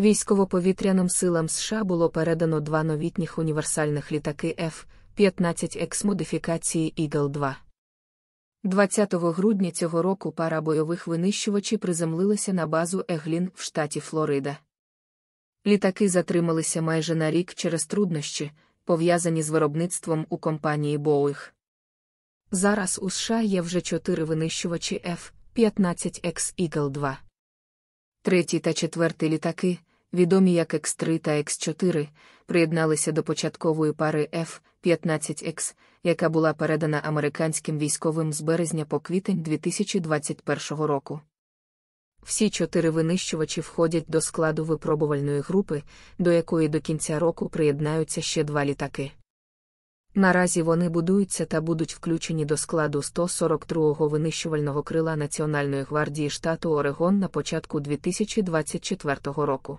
Військово-повітряним силам США було передано два новітніх універсальних літаки F-15X модифікації Eagle 2. 20 грудня цього року пара бойових винищувачів приземлилася на базу Еглін в штаті Флорида. Літаки затрималися майже на рік через труднощі, пов'язані з виробництвом у компанії Boeing. Зараз у США є вже чотири винищувачі F-15X Eagle 2. Третій та четвертий літаки, відомі як X3 та X4, приєдналися до початкової пари F-15X, яка була передана американським військовим з березня по квітень 2021 року. Всі чотири винищувачі входять до складу випробувальної групи, до якої до кінця року приєднаються ще два літаки. Наразі вони будуються та будуть включені до складу 142-го винищувального крила Національної гвардії штату Орегон на початку 2024 року.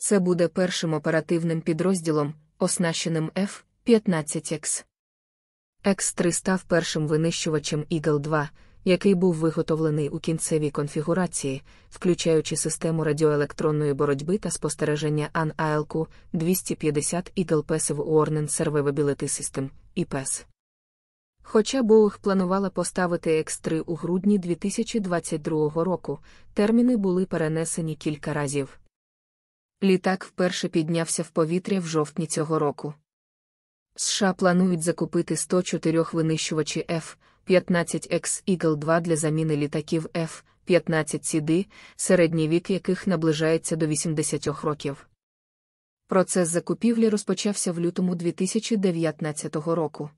Це буде першим оперативним підрозділом, оснащеним f 15 x X3 став першим винищувачем Eagle 2, який був виготовлений у кінцевій конфігурації, включаючи систему радіоелектронної боротьби та спостереження ан 250 Eagle Passive Warning Survivability System IPS. Хоча Боух планувала поставити X3 у грудні 2022 року, терміни були перенесені кілька разів. Літак вперше піднявся в повітря в жовтні цього року. США планують закупити 104 винищувачі f 15 x Eagle 2 для заміни літаків f 15 cd середній вік яких наближається до 80 років. Процес закупівлі розпочався в лютому 2019 року.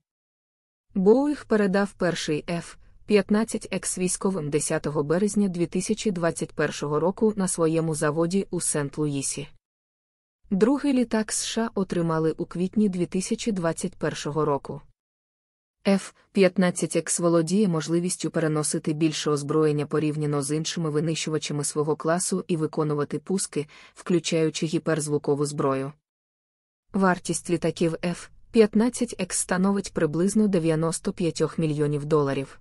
Боуїх передав перший f 15 екс-військовим 10 березня 2021 року на своєму заводі у Сент-Луїсі. Другий літак США отримали у квітні 2021 року. F 15 x володіє можливістю переносити більше озброєння порівняно з іншими винищувачами свого класу і виконувати пуски, включаючи гіперзвукову зброю. Вартість літаків F 15 x становить приблизно 95 мільйонів доларів.